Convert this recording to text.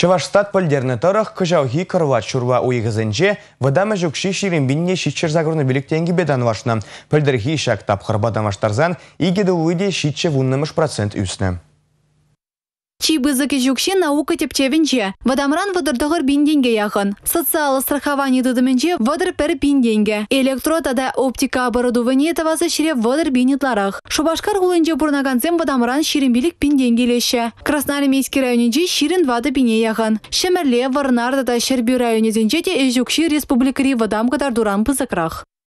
Чавашстат пөлдеріні тұрық күжауғи қырлат шурва ұйығызынже, вадамы жүкші шеренбінне шитшер зағырны біліктенгі бедан вашны. Пөлдерхи шақ тапқыр бадамаштарзан, игеді ұйде шитше вуннымыш процент үсіні. Чибызык жүкше наука тепчевінже, вадамран вадырдығыр бинденге яғын. Социалы страхование дыдымінже вадыр пір бинденге. Электротада оптика оборудование тавасы шире вадыр бинетларах. Шубашкар ғулынже бурнаганзем вадамран ширинбилік бинденге леші. Красноармейский районенже ширин вады бине яғын. Шемерле варнардада шербю районезенже де республикари вадам кадар дуран пызықрақ.